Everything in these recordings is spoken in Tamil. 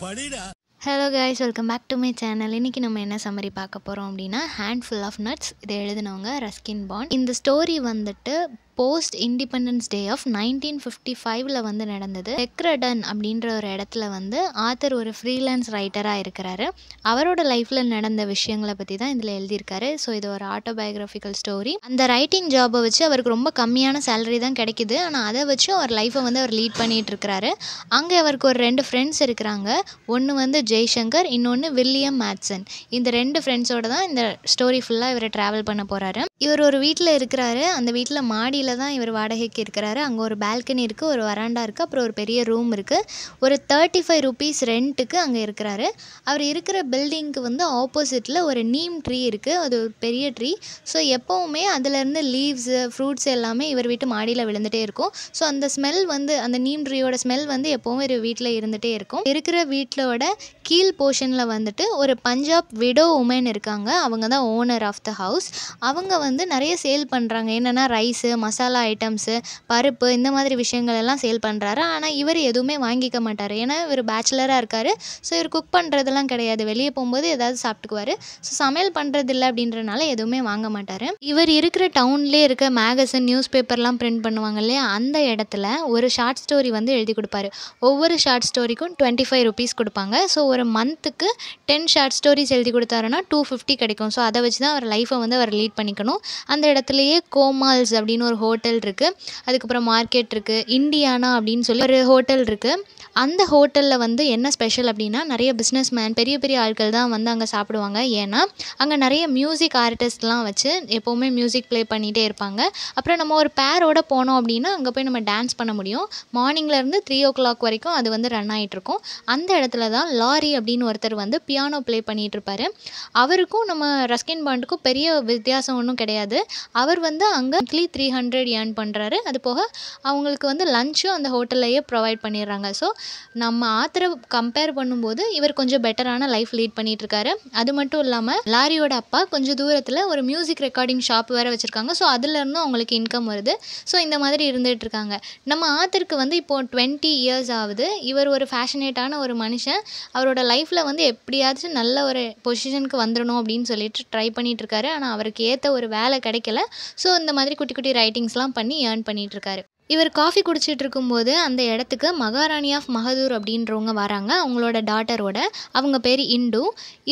படிடா hello guys welcome back to my channel இன்றைக்கி நம்ம என்ன சம்மரி பார்க்க போகிறோம் அப்படின்னா ஹேண்ட் ஃபுல் ஆஃப் நட்ஸ் இதை எழுதினவங்க ரஸ்கின் பாண்ட் இந்த ஸ்டோரி வந்துட்டு post independence day of nineteen fifty ஃபைவ்ல வந்து நடந்தது டெக்ரடன் அப்படின்ற ஒரு இடத்துல வந்து ஆத்தர் ஒரு ஃப்ரீலான்ஸ் ரைட்டராக இருக்கிறாரு அவரோட லைஃப்பில் நடந்த விஷயங்களை பற்றி தான் இதில் எழுதியிருக்காரு ஸோ இது ஒரு ஆட்டோபயோகிராஃபிக்கல் ஸ்டோரி அந்த ரைட்டிங் ஜாபை வச்சு அவருக்கு ரொம்ப கம்மியான சேலரி தான் கிடைக்கிது ஆனால் அதை வச்சு அவர் லைஃப்பை வந்து அவர் லீட் பண்ணிட்டு இருக்கிறாரு அங்கே அவருக்கு ஒரு ரெண்டு ஃப்ரெண்ட்ஸ் இருக்கிறாங்க ஒன்று வந்து ஜெய்சங்கர் இன்னொன்று வில்லியம் மேட்சன் இந்த ரெண்டு ஃப்ரெண்ட்ஸோட தான் இந்த ஸ்டோரி ஃபுல்லாக இவர் ட்ராவல் பண்ண போகிறாரு இவர் ஒரு வீட்டில் இருக்கிறாரு அந்த வீட்டில் மாடி சிட்டியில் தான் இவர் வாடகைக்கு இருக்கிறாரு அங்கே ஒரு பால்கனி இருக்குது ஒரு வராண்டா இருக்குது அப்புறம் ஒரு பெரிய ரூம் இருக்குது ஒரு தேர்ட்டி ஃபைவ் ருபீஸ் ரெண்ட்டுக்கு அங்கே இருக்கிறாரு அவர் இருக்கிற பில்டிங்க்கு வந்து ஆப்போசிட்டில் ஒரு நீம் ட்ரீ இருக்குது அது ஒரு பெரிய ட்ரீ ஸோ எப்போவுமே அதுலேருந்து லீவ்ஸு ஃப்ரூட்ஸ் எல்லாமே இவர் வீட்டு மாடியில் விழுந்துகிட்டே இருக்கும் ஸோ அந்த ஸ்மெல் வந்து அந்த நீம் ட்ரீயோட ஸ்மெல் வந்து எப்போவும் இவர் வீட்டில் இருந்துகிட்டே இருக்கும் இருக்கிற வீட்டிலோட கீழ் போர்ஷனில் வந்துட்டு ஒரு பஞ்சாப் விடோ உமன் இருக்காங்க அவங்க தான் ஓனர் ஆஃப் த ஹவுஸ் அவங்க வந்து நிறைய சேல் பண்ணுறாங்க என்னென்னா ரைஸு மசா மசாலா ஐட்டம்ஸு பருப்பு இந்த மாதிரி விஷயங்கள் எல்லாம் சேல் பண்ணுறாரு ஆனால் இவர் எதுவுமே வாங்கிக்க மாட்டார் ஏன்னா இவர் பேச்சுலராக இருக்கார் ஸோ இவர் குக் பண்ணுறதெல்லாம் கிடையாது வெளியே போகும்போது ஏதாவது சாப்பிட்டுக்குவார் ஸோ சமையல் பண்ணுறதில்ல அப்படின்றனால எதுவுமே வாங்க மாட்டார் இவர் இருக்கிற டவுன்லேயே இருக்க மேகசின் நியூஸ் பேப்பர்லாம் பிரிண்ட் பண்ணுவாங்க இல்லையா அந்த இடத்துல ஒரு ஷார்ட் ஸ்டோரி வந்து எழுதி கொடுப்பாரு ஒவ்வொரு ஷார்ட் ஸ்டோரிக்கும் டுவெண்ட்டி ஃபைவ் ருபீஸ் கொடுப்பாங்க ஸோ ஒரு மந்த்துக்கு டென் ஷார்ட் ஸ்டோரிஸ் எழுதி கொடுத்தாருன்னா டூ ஃபிஃப்டி கிடைக்கும் ஸோ அதை வச்சு தான் அவர் லைஃப்பை வந்து அவர் லீட் பண்ணிக்கணும் அந்த இடத்துலையே கோமால்ஸ் அப்படின்னு ஒரு ஹோட்டல் இருக்குது அதுக்கப்புறம் மார்க்கெட் இருக்குது இண்டியானா அப்படின்னு சொல்லி ஒரு ஹோட்டல் இருக்குது அந்த ஹோட்டலில் வந்து என்ன ஸ்பெஷல் அப்படின்னா நிறைய பிஸ்னஸ் மேன் பெரிய பெரிய ஆட்கள் தான் வந்து அங்கே சாப்பிடுவாங்க ஏன்னா அங்கே நிறைய மியூசிக் ஆர்டிஸ்ட்லாம் வச்சு எப்போவுமே மியூசிக் ப்ளே பண்ணிகிட்டே இருப்பாங்க அப்புறம் நம்ம ஒரு பேரோட போனோம் அப்படின்னா அங்கே போய் நம்ம டான்ஸ் பண்ண முடியும் மார்னிங்லேருந்து த்ரீ ஓ கிளாக் வரைக்கும் அது வந்து ரன் ஆகிட்ருக்கும் அந்த இடத்துல தான் லாரி அப்படின்னு ஒருத்தர் வந்து பியானோ ப்ளே பண்ணிகிட்டு இருப்பார் அவருக்கும் நம்ம ரஸ்கின் பாண்டுக்கும் பெரிய வித்தியாசம் ஒன்றும் கிடையாது அவர் வந்து அங்கே weekly three hundred hundred earn பண்ணுறாரு அது போக அவங்களுக்கு வந்து லஞ்சும் அந்த ஹோட்டல்லையே ப்ரொவைட் பண்ணிடுறாங்க ஸோ நம்ம ஆத்தரை கம்பேர் பண்ணும்போது இவர் கொஞ்சம் பெட்டரான லைஃப் லீட் பண்ணிகிட்ருக்காரு அது மட்டும் இல்லாமல் லாரியோட அப்பா கொஞ்சம் தூரத்தில் ஒரு மியூசிக் ரெக்கார்டிங் ஷாப் வேறு வச்சுருக்காங்க ஸோ அதுலேருந்து அவங்களுக்கு இன்கம் வருது ஸோ இந்த மாதிரி இருந்துகிட்ருக்காங்க நம்ம ஆத்தருக்கு வந்து இப்போது டுவெண்ட்டி இயர்ஸ் ஆகுது இவர் ஒரு ஃபேஷனேட்டான ஒரு மனுஷன் அவரோட லைஃப்பில் வந்து எப்படியாச்சும் நல்ல ஒரு பொசிஷனுக்கு வந்துடணும் அப்படின்னு சொல்லிட்டு ட்ரை பண்ணிகிட்ருக்காரு ஆனால் அவருக்கு ஏற்ற ஒரு வேலை கிடைக்கல ஸோ இந்த மாதிரி குட்டி குட்டி ரைட்டிங் ஷூட்டிங்ஸ்லாம் பண்ணி ஏர்ன் பண்ணிகிட்ருக்காரு இவர் காஃபி குடிச்சிட்டு இருக்கும்போது அந்த இடத்துக்கு மகாராணி ஆஃப் மகதூர் அப்படின்றவங்க வராங்க அவங்களோட டாட்டரோட அவங்க பேர் இண்டு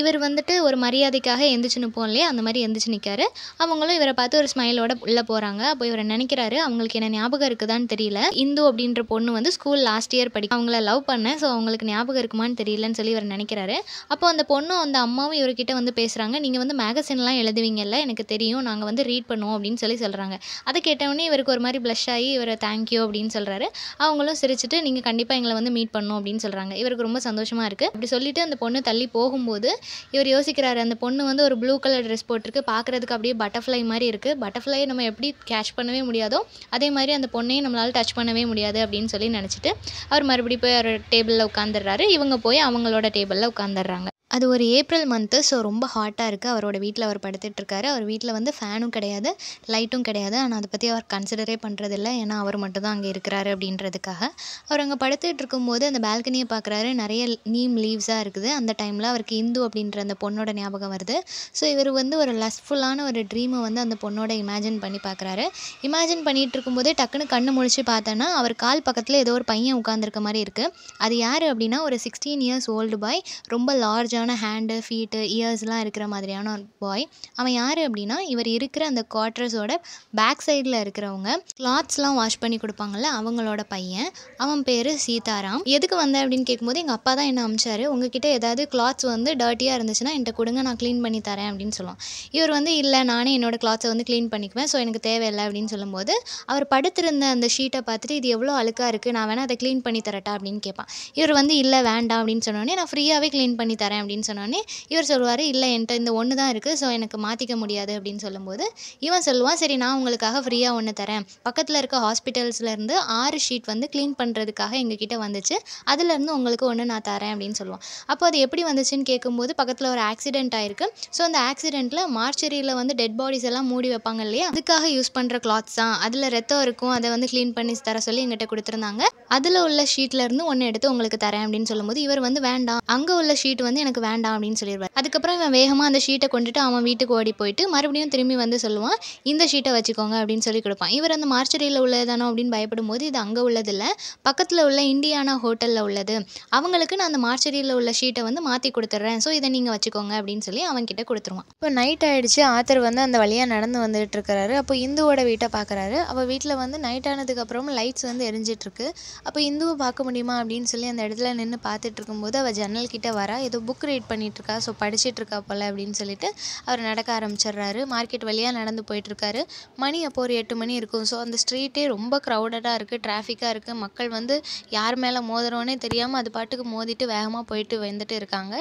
இவர் வந்துட்டு ஒரு மரியாதைக்காக எந்திரிச்சு நிற்போம் இல்லையா அந்த மாதிரி எந்திரிச்சு நிற்காரு அவங்களும் இவரை பார்த்து ஒரு ஸ்மைலோட உள்ளே போகிறாங்க அப்போ இவரை நினைக்கிறாரு அவங்களுக்கு என்ன ஞாபகம் இருக்குதான்னு தெரியல இந்து அப்படின்ற பொண்ணு வந்து ஸ்கூல் லாஸ்ட் இயர் படி அவங்கள லவ் பண்ணேன் ஸோ அவங்களுக்கு ஞாபகம் இருக்குமான்னு தெரியலன்னு சொல்லி இவர் நினைக்கிறாரு அப்போ அந்த பொண்ணும் அந்த அம்மாவும் இவர்கிட்ட வந்து பேசுகிறாங்க நீங்கள் வந்து மேகசின்லாம் எழுதுவீங்கல்ல எனக்கு தெரியும் நாங்கள் வந்து ரீட் பண்ணுவோம் அப்படின்னு சொல்லி சொல்கிறாங்க அதை கேட்டவுடனே இவருக்கு ஒரு மாதிரி ப்ளஷ் ஆகி இவரை தேங்க்யூ அப்படின்னு சொல்கிறாரு அவங்களும் சிரிச்சிட்டு நீங்கள் கண்டிப்பாக எங்களை வந்து மீட் பண்ணும் அப்படின்னு சொல்கிறாங்க இவருக்கு ரொம்ப சந்தோஷமாக இருக்குது அப்படி சொல்லிவிட்டு அந்த பொண்ணு தள்ளி போகும்போது இவர் யோசிக்கிறாரு அந்த பொண்ணு வந்து ஒரு ப்ளூ கலர் ட்ரெஸ் போட்டிருக்கு பார்க்குறதுக்கு அப்படியே பட்டர்ஃப்ளை மாதிரி இருக்குது பட்டர்ஃப்ளை நம்ம எப்படி கேஷ் பண்ணவே முடியாதோ அதே மாதிரி அந்த பொண்ணையும் நம்மளால் டச் பண்ணவே முடியாது அப்படின்னு சொல்லி நினச்சிட்டு அவர் மறுபடியும் போய் அவர் டேபிளில் உட்காந்துடுறாரு இவங்க போய் அவங்களோட டேபிளில் உட்காந்துடுறாங்க அது ஒரு ஏப்ரல் மந்த்து ஸோ ரொம்ப ஹாட்டாக இருக்குது அவரோட வீட்டில் அவர் படுத்துட்டுருக்காரு அவர் வீட்டில் வந்து ஃபேனும் கிடையாது லைட்டும் கிடையாது ஆனால் அதை பற்றி அவர் கன்சிடரே பண்ணுறதில்ல ஏன்னா அவர் மட்டும்தான் அங்கே இருக்கிறாரு அப்படின்றதுக்காக அவர் அங்கே படுத்துட்டு இருக்கும்போது அந்த பால்கனியை பார்க்குறாரு நிறைய நீம் லீவ்ஸாக இருக்குது அந்த டைமில் அவருக்கு இந்து அப்படின்ற அந்த பொண்ணோட ஞாபகம் வருது ஸோ இவர் வந்து ஒரு லஸ்ஃபுல்லான ஒரு ட்ரீமை வந்து அந்த பொண்ணோட இமேஜின் பண்ணி பார்க்குறாரு இமேஜின் பண்ணிகிட்டு இருக்கும்போதே டக்குன்னு கண்ணு முழிச்சு பார்த்தோன்னா அவர் கால் பக்கத்தில் ஏதோ ஒரு பையன் உட்காந்துருக்க மாதிரி இருக்குது அது யார் அப்படின்னா ஒரு சிக்ஸ்டீன் இயர்ஸ் ஓல்டு பாய் ரொம்ப லார்ஜாக மாதிரியான ஹேண்டு ஃபீட்டு இயர்ஸ்லாம் இருக்கிற மாதிரியான ஒரு பாய் அவன் யார் அப்படின்னா இவர் இருக்கிற அந்த குவார்ட்டர்ஸோட பேக் சைடில் இருக்கிறவங்க கிளாத்ஸ்லாம் வாஷ் பண்ணி கொடுப்பாங்கள்ல அவங்களோட பையன் அவன் பேர் சீதாராம் எதுக்கு வந்தேன் அப்படின்னு கேட்கும்போது எங்கள் அப்பா தான் என்ன அமிச்சாரு உங்ககிட்ட ஏதாவது கிளாத்ஸ் வந்து டர்ட்டியாக இருந்துச்சுன்னா என்கிட்ட கொடுங்க நான் க்ளீன் பண்ணி தரேன் அப்படின்னு சொல்லுவான் இவர் வந்து இல்லை நானே என்னோட கிளாத்ஸை வந்து க்ளீன் பண்ணிக்குவேன் ஸோ எனக்கு தேவையில்லை அப்படின்னு சொல்லும்போது அவர் படுத்திருந்த அந்த ஷீட்டை பார்த்துட்டு இது எவ்வளோ அழுக்காக இருக்குது நான் வேணால் அதை க்ளீன் பண்ணி தரட்டா அப்படின்னு கேட்பான் இவர் வந்து இல்லை வேண்டாம் அப்படின்னு சொன்னோடனே நான் ஃப்ரீயாகவே க்ளீன் பண்ணி தரேன் அப்படின்னு சொன்னோடனே இவர் சொல்லுவார் இல்லை என்கிட்ட இந்த ஒன்று தான் இருக்குது ஸோ எனக்கு மாற்றிக்க முடியாது அப்படின்னு சொல்லும்போது இவன் சொல்லுவான் சரி நான் உங்களுக்காக ஃப்ரீயாக ஒன்று தரேன் பக்கத்தில் இருக்க ஹாஸ்பிட்டல்ஸ்லேருந்து ஆறு ஷீட் வந்து க்ளீன் பண்ணுறதுக்காக எங்ககிட்ட வந்துச்சு அதுலேருந்து உங்களுக்கு ஒன்று நான் தரேன் அப்படின்னு சொல்லுவான் அப்போ அது எப்படி வந்துச்சுன்னு கேட்கும்போது பக்கத்தில் ஒரு ஆக்சிடென்ட் ஆயிருக்கு ஸோ அந்த ஆக்சிடெண்ட்டில் மார்ச்சரியில் வந்து டெட் பாடிஸ் எல்லாம் மூடி வைப்பாங்க இல்லையா அதுக்காக யூஸ் பண்ணுற கிளாத்ஸ் தான் அதில் ரத்தம் இருக்கும் அதை வந்து க்ளீன் பண்ணி தர சொல்லி எங்கிட்ட கொடுத்துருந்தாங்க அதில் உள்ள ஷீட்லேருந்து ஒன்று எடுத்து உங்களுக்கு தரேன் அப்படின்னு சொல்லும்போது இவர் வந்து வேண்டாம் அங்கே உள்ள ஷீட் வந்து எனக்கு எனக்கு வேண்டாம் அப்படின்னு சொல்லிடுவார் அதுக்கப்புறம் இவன் வேகமாக அந்த ஷீட்டை கொண்டுட்டு அவன் வீட்டுக்கு ஓடி போயிட்டு மறுபடியும் திரும்பி வந்து சொல்லுவான் இந்த ஷீட்டை வச்சுக்கோங்க அப்படின்னு சொல்லி கொடுப்பான் இவர் அந்த மார்ச்சரியில் உள்ளதானோ அப்படின்னு பயப்படும் போது இது அங்கே உள்ளதில்லை பக்கத்தில் உள்ள இண்டியானா ஹோட்டலில் உள்ளது அவங்களுக்கு நான் அந்த மார்ச்சரியில் உள்ள ஷீட்டை வந்து மாற்றி கொடுத்துட்றேன் ஸோ இதை நீங்கள் வச்சுக்கோங்க அப்படின்னு சொல்லி கிட்ட கொடுத்துருவான் இப்போ நைட் ஆகிடுச்சு ஆத்தர் வந்து அந்த வழியாக நடந்து வந்துட்டு இருக்கிறாரு அப்போ இந்துவோட வீட்டை பார்க்குறாரு அவள் வீட்டில் வந்து நைட் ஆனதுக்கப்புறம் லைட்ஸ் வந்து எரிஞ்சிட்ருக்கு அப்போ இந்துவை பார்க்க முடியுமா அப்படின்னு சொல்லி அந்த இடத்துல நின்று பார்த்துட்டு இருக்கும்போது அவள் ஜன்னல் கிட்டே வரா ஏதோ புக் புக் ரீட் பண்ணிகிட்ருக்கா ஸோ படிச்சிட்ருக்கா போல் அப்படின்னு சொல்லிட்டு அவர் நடக்க ஆரம்பிச்சிடுறாரு மார்க்கெட் வழியாக நடந்து போயிட்டுருக்காரு மணி அப்போ ஒரு எட்டு மணி இருக்கும் ஸோ அந்த ஸ்ட்ரீட்டே ரொம்ப க்ரௌடடாக இருக்குது டிராஃபிக்காக இருக்குது மக்கள் வந்து யார் மேலே மோதுறோனே தெரியாமல் அது பாட்டுக்கு மோதிட்டு வேகமாக போயிட்டு வந்துட்டு இருக்காங்க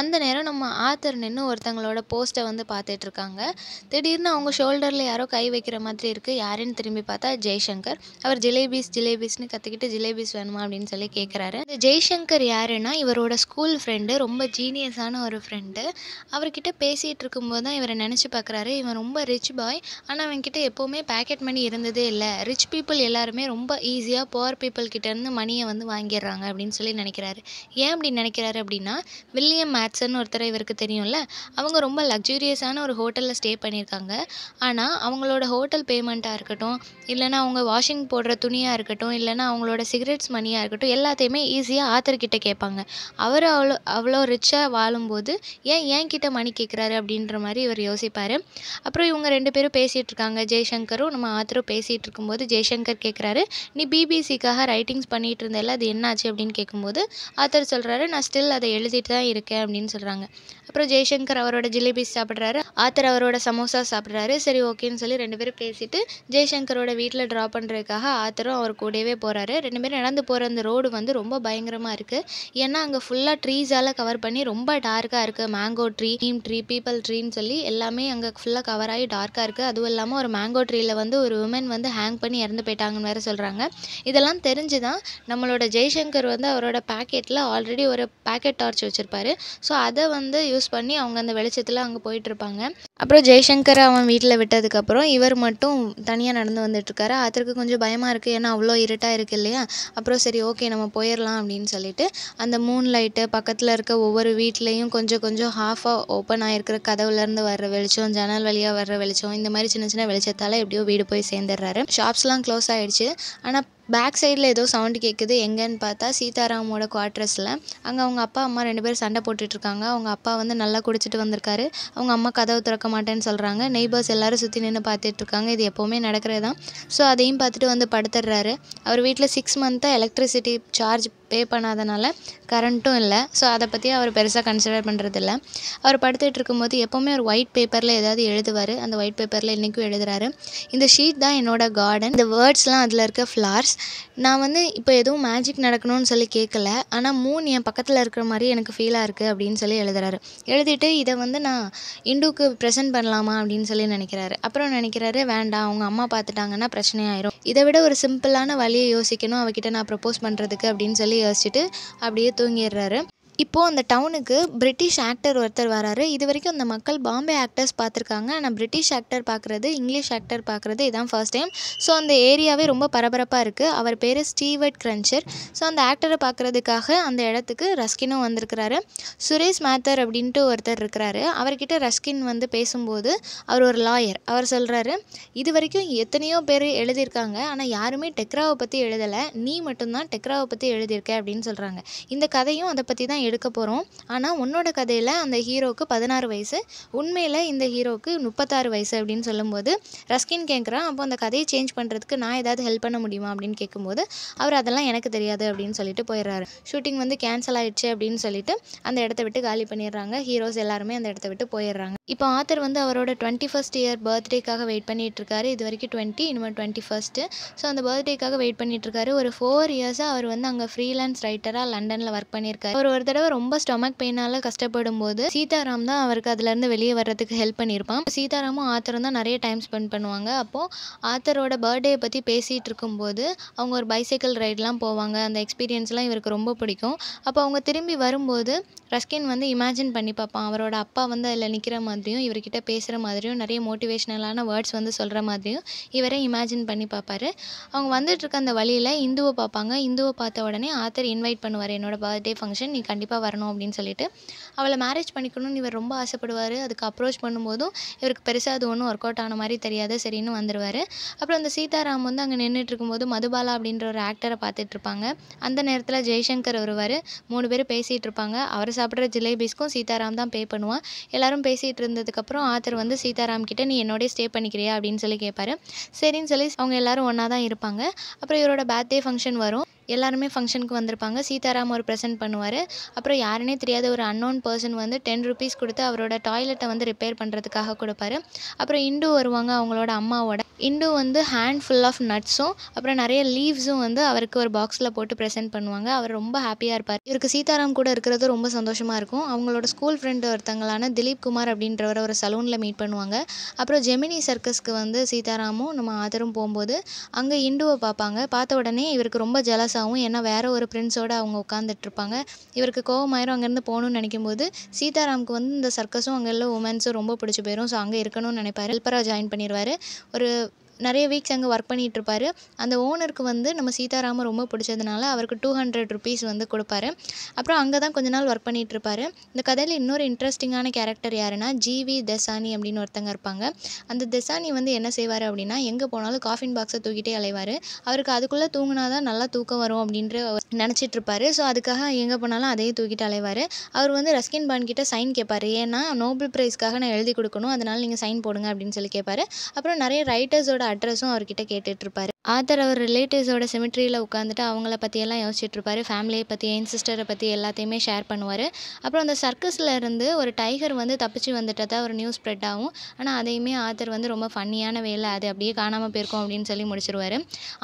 அந்த நேரம் நம்ம ஆத்தர் நின்று ஒருத்தங்களோட போஸ்ட்டை வந்து பார்த்துட்ருக்காங்க திடீர்னு அவங்க ஷோல்டரில் யாரோ கை வைக்கிற மாதிரி இருக்குது யாருன்னு திரும்பி பார்த்தா ஜெய்சங்கர் அவர் ஜிலேபிஸ் ஜிலேபிஸ்னு கற்றுக்கிட்டு ஜிலேபிஸ் வேணுமா அப்படின்னு சொல்லி கேட்குறாரு இந்த ஜெய்சங்கர் யாருன்னா இவரோட ஸ்கூல் ஃப்ரெண்டு ரொம்ப ஜி ஜீனியஸான ஒரு ஃப்ரெண்டு அவர்கிட்ட பேசிகிட்டு இருக்கும்போது தான் இவரை நினச்சி பார்க்குறாரு இவன் ரொம்ப ரிச் பாய் ஆனால் அவன்கிட்ட எப்போவுமே பேக்கெட் மணி இருந்ததே இல்லை ரிச் பீப்புள் எல்லாருமே ரொம்ப ஈஸியாக புவர் பீப்புள் கிட்டேருந்து மணியை வந்து வாங்கிடுறாங்க அப்படின்னு சொல்லி நினைக்கிறாரு ஏன் அப்படி நினைக்கிறாரு அப்படின்னா வில்லியம் மேட்ஸன் ஒருத்தர் இவருக்கு தெரியும்ல அவங்க ரொம்ப லக்ஸூரியஸான ஒரு ஹோட்டலில் ஸ்டே பண்ணியிருக்காங்க ஆனால் அவங்களோட ஹோட்டல் பேமெண்ட்டாக இருக்கட்டும் இல்லைனா அவங்க வாஷிங் போடுற துணியாக இருக்கட்டும் இல்லைனா அவங்களோட சிகரெட்ஸ் மணியாக இருக்கட்டும் எல்லாத்தையுமே ஈஸியாக ஆத்தர்கிட்ட கேட்பாங்க அவர் அவ்வளோ அவ்வளோ ரிச் மனுஷாக வாழும்போது ஏன் ஏன் கிட்ட மணி கேட்குறாரு அப்படின்ற மாதிரி இவர் யோசிப்பார் அப்புறம் இவங்க ரெண்டு பேரும் பேசிகிட்டு இருக்காங்க ஜெய்சங்கரும் நம்ம ஆத்தரும் பேசிகிட்டு இருக்கும்போது ஜெய்சங்கர் கேட்குறாரு நீ பிபிசிக்காக ரைட்டிங்ஸ் பண்ணிகிட்டு இருந்தால அது என்னாச்சு அப்படின்னு கேட்கும்போது ஆத்தர் சொல்கிறாரு நான் ஸ்டில் அதை எழுதிட்டு தான் இருக்கேன் அப்படின்னு சொல்கிறாங்க அப்புறம் ஜெய்சங்கர் அவரோட ஜிலேபி சாப்பிட்றாரு ஆத்தர் அவரோட சமோசா சாப்பிட்றாரு சரி ஓகேன்னு சொல்லி ரெண்டு பேரும் பேசிட்டு ஜெய்சங்கரோட வீட்டில் ட்ராப் பண்ணுறதுக்காக ஆத்தரும் அவர் கூடவே போகிறாரு ரெண்டு பேரும் நடந்து போகிற அந்த ரோடு வந்து ரொம்ப பயங்கரமாக இருக்குது ஏன்னா அங்கே ஃபுல்லாக ட்ரீஸால் கவர் பண்ணி ரொம்ப டார்க்காக இருக்குது mango tree neem tree peepal ட்ரீன்னு சொல்லி எல்லாமே அங்கே ஃபுல்லாக கவர் ஆகி டார்க்காக இருக்குது அதுவும் இல்லாமல் ஒரு மேங்கோ ட்ரீயில் வந்து ஒரு உமன் வந்து ஹேங் பண்ணி இறந்து போயிட்டாங்கன்னு வேறு சொல்கிறாங்க இதெல்லாம் தெரிஞ்சு தான் நம்மளோட ஜெய்சங்கர் வந்து அவரோட பேக்கெட்டில் ஆல்ரெடி ஒரு பேக்கெட் டார்ச் வச்சுருப்பாரு ஸோ அதை வந்து யூஸ் பண்ணி அவங்க அந்த வெளிச்சத்தில் அங்கே போயிட்டுருப்பாங்க அப்புறம் ஜெய்சங்கர் அவன் வீட்டில் விட்டதுக்கப்புறம் இவர் மட்டும் தனியாக நடந்து வந்துட்டுருக்காரு அதற்கு கொஞ்சம் பயமாக இருக்குது ஏன்னா அவ்வளோ இருட்டாக இருக்குது இல்லையா அப்புறம் சரி ஓகே நம்ம போயிடலாம் அப்படின்னு சொல்லிட்டு அந்த மூன் லைட்டு பக்கத்தில் இருக்க ஒவ்வொரு வீட்லேயும் கொஞ்சம் கொஞ்சம் ஹாஃபாக ஓப்பன் ஆகிருக்கிற கதவுலேருந்து வர்ற வெளிச்சம் ஜன்னல் வழியாக வர்ற வெளிச்சம் இந்த மாதிரி சின்ன சின்ன வெளிச்சத்தால் எப்படியோ வீடு போய் சேர்ந்துடுறாரு ஷாப்ஸ்லாம் க்ளோஸ் ஆகிடுச்சு ஆனால் பேக் சைடில் ஏதோ சவுண்டு கேட்குது எங்கேன்னு பார்த்தா சீதாராமோட குவார்ட்டர்ஸில் அங்கே அவங்க அப்பா அம்மா ரெண்டு பேரும் சண்டை போட்டுட்ருக்காங்க அவங்க அப்பா வந்து நல்லா குடிச்சிட்டு வந்திருக்காரு அவங்க அம்மா கதவு திறக்க மாட்டேன்னு சொல்கிறாங்க நெய்பர்ஸ் எல்லோரும் சுற்றி நின்று பார்த்துட்ருக்காங்க இது எப்போவுமே நடக்கிறது தான் ஸோ அதையும் பார்த்துட்டு வந்து படுத்துடுறாரு அவர் வீட்டில் சிக்ஸ் மந்த்தாக எலக்ட்ரிசிட்டி சார்ஜ் பே பண்ணாதனால கரண்ட்டும் இல்லை ஸோ அதை பற்றி அவர் பெருசாக கன்சிடர் பண்ணுறதில்ல அவர் படுத்துகிட்டு இருக்கும்போது எப்போவுமே ஒரு ஒயிட் பேப்பரில் ஏதாவது எழுதுவார் அந்த ஒயிட் பேப்பரில் இன்றைக்கும் எழுதுறாரு இந்த ஷீட் தான் என்னோடய கார்டன் இந்த வேர்ட்ஸ்லாம் அதில் இருக்க ஃப்ளார்ஸ் நான் வந்து இப்போ எதுவும் மேஜிக் நடக்கணும்னு சொல்லி கேட்கல ஆனால் மூன் என் பக்கத்தில் இருக்கிற மாதிரி எனக்கு ஃபீலாக இருக்குது அப்படின்னு சொல்லி எழுதுறாரு எழுதிட்டு இதை வந்து நான் இண்டுக்கு ப்ரெசென்ட் பண்ணலாமா அப்படின்னு சொல்லி நினைக்கிறாரு அப்புறம் நினைக்கிறாரு வேண்டாம் அவங்க அம்மா பார்த்துட்டாங்கன்னா பிரச்சனையாயிரும் இதை விட ஒரு சிம்பிளான வழியை யோசிக்கணும் அவகிட்ட நான் ப்ரப்போஸ் பண்ணுறதுக்கு அப்படின்னு சொல்லி யோசிச்சுட்டு அப்படியே தூங்கிடுறாரு இப்போது அந்த டவுனுக்கு பிரிட்டிஷ் ஆக்டர் ஒருத்தர் வராரு இது வரைக்கும் அந்த மக்கள் பாம்பே ஆக்டர்ஸ் பார்த்துருக்காங்க ஆனால் பிரிட்டிஷ் ஆக்டர் பார்க்குறது இங்கிலீஷ் ஆக்டர் பார்க்குறது இதுதான் ஃபர்ஸ்ட் டைம் ஸோ அந்த ஏரியாவே ரொம்ப பரபரப்பாக இருக்குது அவர் பேர் ஸ்டீவர்ட் கிரன்ச்சர் ஸோ அந்த ஆக்டரை பார்க்குறதுக்காக அந்த இடத்துக்கு ரஸ்கினும் வந்திருக்கிறாரு சுரேஷ் மேத்தர் அப்படின்ட்டு ஒருத்தர் இருக்கிறாரு அவர்கிட்ட ரஸ்கின் வந்து பேசும்போது அவர் ஒரு லாயர் அவர் சொல்கிறாரு இது வரைக்கும் எத்தனையோ பேர் எழுதியிருக்காங்க ஆனால் யாருமே டெக்ராவை பற்றி எழுதலை நீ மட்டும்தான் டெக்ராவை பற்றி எழுதியிருக்க அப்படின்னு சொல்கிறாங்க இந்த கதையும் அதை பற்றி தான் எடுக்க போகிறோம் ஆனால் உன்னோட கதையில் அந்த ஹீரோவுக்கு பதினாறு வயசு உண்மையில் இந்த ஹீரோவுக்கு முப்பத்தாறு வயசு அப்படின்னு சொல்லும்போது ரஸ்கின் கேட்குறான் அப்போ அந்த கதையை சேஞ்ச் பண்ணுறதுக்கு நான் ஏதாவது ஹெல்ப் பண்ண முடியுமா அப்படின்னு கேட்கும்போது அவர் அதெல்லாம் எனக்கு தெரியாது அப்படின்னு சொல்லிட்டு போயிடுறாரு ஷூட்டிங் வந்து கேன்சல் ஆகிடுச்சு அப்படின்னு சொல்லிட்டு அந்த இடத்த விட்டு காலி பண்ணிடுறாங்க ஹீரோஸ் எல்லாருமே அந்த இடத்த விட்டு போயிடுறாங்க இப்போ ஆத்தர் வந்து அவரோட டுவெண்ட்டி ஃபஸ்ட் இயர் பர்த்டேக்காக வெயிட் இருக்காரு இது வரைக்கும் டுவெண்ட்டி இனிமேல் டுவெண்ட்டி ஃபஸ்ட்டு ஸோ அந்த பர்த்டேக்காக வெயிட் இருக்காரு ஒரு ஃபோர் இயர்ஸாக அவர் வந்து அங்கே ஃப்ரீலான்ஸ் ரைட்டராக லண்டனில் ஒர்க் பண்ணியிருக்காரு ஒரு ஒரு தடவை ரொம்ப ஸ்டொமக் பெயினால் கஷ்டப்படும் போது சீதாராம் தான் அவருக்கு அதுலேருந்து வெளியே வர்றதுக்கு ஹெல்ப் பண்ணியிருப்பான் சீதாராமும் ஆத்தரும் தான் நிறைய டைம் ஸ்பெண்ட் பண்ணுவாங்க அப்போது ஆத்தரோட பர்த்டே பற்றி பேசிகிட்டு இருக்கும்போது அவங்க ஒரு பைசைக்கிள் ரைட்லாம் போவாங்க அந்த எக்ஸ்பீரியன்ஸ்லாம் இவருக்கு ரொம்ப பிடிக்கும் அப்போ அவங்க திரும்பி வரும்போது ரஸ்கின் வந்து இமேஜின் பண்ணி பார்ப்பான் அவரோட அப்பா வந்து அதில் நிற்கிற மாதிரியும் இவர்கிட்ட பேசுகிற மாதிரியும் நிறைய மோட்டிவேஷ்னலான வேர்ட்ஸ் வந்து சொல்கிற மாதிரியும் இவரே இமேஜின் பண்ணி பார்ப்பாரு அவங்க இருக்க அந்த வழியில் இந்துவை பார்ப்பாங்க இந்துவை பார்த்த உடனே ஆத்தர் இன்வைட் பண்ணுவார் என்னோட பர்த்டே ஃபங்க்ஷன் நீ கண்டிப்பாக கண்டிப்பாக வரணும் அப்படின்னு சொல்லிட்டு அவளை மேரேஜ் பண்ணிக்கணும்னு இவர் ரொம்ப ஆசைப்படுவார் அதுக்கு அப்ரோச் பண்ணும்போதும் இவருக்கு பெருசாக அது ஒன்றும் ஒர்க் அவுட் ஆன மாதிரி தெரியாது சரின்னு வந்துடுவார் அப்புறம் அந்த சீதாராம் வந்து அங்கே நின்றுட்டு இருக்கும்போது மதுபாலா அப்படின்ற ஒரு ஆக்டரை பார்த்துட்டு இருப்பாங்க அந்த நேரத்தில் ஜெய்சங்கர் வருவார் மூணு பேர் பேசிகிட்டு இருப்பாங்க அவர் சாப்பிட்ற ஜிலேபிஸ்க்கும் சீதாராம் தான் பே பண்ணுவான் எல்லாரும் பேசிகிட்டு இருந்ததுக்கப்புறம் ஆத்தர் வந்து சீதாராம் கிட்டே நீ என்னோடய ஸ்டே பண்ணிக்கிறியா அப்படின்னு சொல்லி கேட்பாரு சரின்னு சொல்லி அவங்க எல்லோரும் ஒன்றா தான் இருப்பாங்க அப்புறம் இவரோட பர்த்டே ஃபங்க்ஷன் வரும் எல்லாருமே ஃபங்க்ஷனுக்கு வந்திருப்பாங்க சீதாராம் ஒரு ப்ரெசென்ட் பண்ணுவார் அப்புறம் யாருனே தெரியாத ஒரு அன்னோன் பர்சன் வந்து டென் ருபீஸ் கொடுத்து அவரோட டாய்லெட்டை வந்து ரிப்பேர் பண்ணுறதுக்காக கொடுப்பாரு அப்புறம் இண்டு வருவாங்க அவங்களோட அம்மாவோட இண்டு வந்து ஹேண்ட் ஃபுல் ஆஃப் நட்ஸும் அப்புறம் நிறைய லீவ்ஸும் வந்து அவருக்கு ஒரு பாக்ஸில் போட்டு ப்ரெசென்ட் பண்ணுவாங்க அவர் ரொம்ப ஹாப்பியாக இருப்பார் இவருக்கு சீதாராம் கூட இருக்கிறது ரொம்ப சந்தோஷமாக இருக்கும் அவங்களோட ஸ்கூல் ஃப்ரெண்டு ஒருத்தங்களான திலீப் குமார் அப்படின்றவரை ஒரு சலூனில் மீட் பண்ணுவாங்க அப்புறம் ஜெமினி சர்க்கஸ்க்கு வந்து சீதாராமும் நம்ம ஆதரும் போகும்போது அங்கே இண்டுவை பார்ப்பாங்க பார்த்த உடனே இவருக்கு ரொம்ப ஜலஸ் ஆகும் ஏன்னா வேறு ஒரு ஃப்ரெண்ட்ஸோடு அவங்க உட்காந்துட்ருப்பாங்க இவருக்கு கோவமாயிரும் அங்கேருந்து போகணும்னு நினைக்கும் போது சீதாராமுக்கு வந்து இந்த சர்க்கஸும் அங்கே உள்ள உமன்ஸும் ரொம்ப பிடிச்சி போயிடும் ஸோ அங்கே இருக்கணும்னு நினைப்பார் ஹெல்ப்பராக ஜாயின் பண்ணிடுவார் ஒரு நிறைய வீக்ஸ் அங்கே ஒர்க் பண்ணிகிட்ருப்பாரு அந்த ஓனருக்கு வந்து நம்ம சீதாராமன் ரொம்ப பிடிச்சதுனால அவருக்கு டூ ஹண்ட்ரட் ருபீஸ் வந்து கொடுப்பாரு அப்புறம் அங்கே தான் கொஞ்ச நாள் ஒர்க் பண்ணிகிட்ருப்பாரு இந்த கதையில் இன்னொரு இன்ட்ரெஸ்டிங்கான கேரக்டர் யாருன்னா ஜிவி தெசானி அப்படின்னு ஒருத்தங்க இருப்பாங்க அந்த தெசானி வந்து என்ன செய்வார் அப்படின்னா எங்கே போனாலும் காஃபின் பாக்ஸை தூக்கிட்டே அலைவார் அவருக்கு அதுக்குள்ளே தூங்கினா தான் நல்லா தூக்கம் வரும் அப்படின்ற நினச்சிட்டு இருப்பாரு ஸோ அதுக்காக எங்கே போனாலும் அதையே தூக்கிட்டு அலைவார் அவர் வந்து ரஸ்கின் பான் கிட்ட சைன் கேட்பார் ஏன்னா நோபல் ப்ரைஸ்க்காக நான் எழுதி கொடுக்கணும் அதனால் நீங்கள் சைன் போடுங்க அப்படின்னு சொல்லி கேட்பாரு அப்புறம் நிறைய ரைட்டர்ஸோட அட்ரஸும் அவர்கிட்ட கேட்டுகிட்ருப்பாரு ஆத்தர் அவர் ரிலேட்டிவ்ஸோட செமிட்ரியில் உட்காந்துட்டு அவங்கள பற்றியெல்லாம் இருப்பார் ஃபேமிலியை பற்றி என் சிஸ்டரை பற்றி எல்லாத்தையுமே ஷேர் பண்ணுவார் அப்புறம் அந்த சர்க்கஸில் இருந்து ஒரு டைகர் வந்து தப்பிச்சு வந்துட்டதா ஒரு நியூஸ் ஸ்ப்ரெட் ஆகும் ஆனால் அதையுமே ஆத்தர் வந்து ரொம்ப ஃபன்னியான வேலை அது அப்படியே காணாமல் போயிருக்கோம் அப்படின்னு சொல்லி முடிச்சிருவார்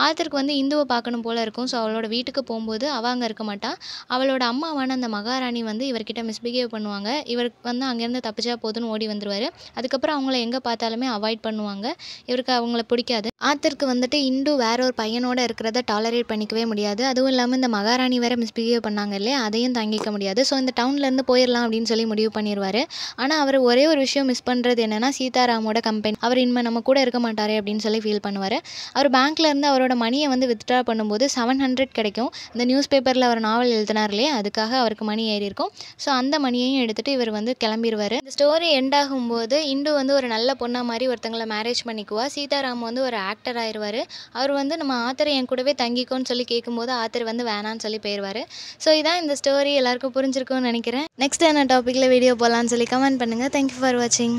ஆத்தருக்கு வந்து இந்துவை பார்க்கணும் போல் இருக்கும் ஸோ அவளோட வீட்டுக்கு போகும்போது அவங்க இருக்க மாட்டான் அவளோட அம்மாவான அந்த மகாராணி வந்து இவர்கிட்ட மிஸ்பிஹேவ் பண்ணுவாங்க இவருக்கு வந்து அங்கேருந்து தப்பிச்சா போதுன்னு ஓடி வந்துருவார் அதுக்கப்புறம் அவங்கள எங்கே பார்த்தாலுமே அவாய்ட் பண்ணுவாங்க இவருக்கு அவங்கள பிடிக்காது ஆத்தருக்கு வந்துட்டு இந்து சிந்து வேற ஒரு பையனோட இருக்கிறத டாலரேட் பண்ணிக்கவே முடியாது அதுவும் இல்லாமல் இந்த மகாராணி வேற மிஸ்பிஹேவ் பண்ணாங்க இல்லையா அதையும் தாங்கிக்க முடியாது ஸோ இந்த டவுன்லேருந்து போயிடலாம் அப்படின்னு சொல்லி முடிவு பண்ணிடுவார் ஆனால் அவர் ஒரே ஒரு விஷயம் மிஸ் பண்ணுறது என்னென்னா சீதாராமோட கம்பெனி அவர் இனிமேல் நம்ம கூட இருக்க மாட்டாரே அப்படின்னு சொல்லி ஃபீல் பண்ணுவார் அவர் பேங்க்லேருந்து அவரோட மணியை வந்து வித்ட்ரா பண்ணும்போது செவன் ஹண்ட்ரட் கிடைக்கும் இந்த நியூஸ் பேப்பரில் அவர் நாவல் எழுதினார் இல்லையா அதுக்காக அவருக்கு மணி ஏறி இருக்கும் ஸோ அந்த மணியையும் எடுத்துகிட்டு இவர் வந்து கிளம்பிடுவார் இந்த ஸ்டோரி எண்ட் ஆகும்போது இண்டு வந்து ஒரு நல்ல பொண்ணாக மாதிரி ஒருத்தங்களை மேரேஜ் பண்ணிக்குவா சீதாராம் வந்து ஒரு ஆக்டர் ஆயிடுவார் அவர் வந்து நம்ம ஆத்தர் என் கூடவே தங்கிக்கோன்னு சொல்லி கேட்கும்போது ஆத்தர் வந்து வேணான்னு சொல்லி போயிடுவார் ஸோ இதான் இந்த ஸ்டோரி எல்லாருக்கும் புரிஞ்சிருக்கும்னு நினைக்கிறேன் நெக்ஸ்ட் என்ன டாப்பிக்கில் வீடியோ போகலான்னு சொல்லி கமெண்ட் பண்ணுங்கள் தேங்க்யூ ஃபார் வாட்சிங்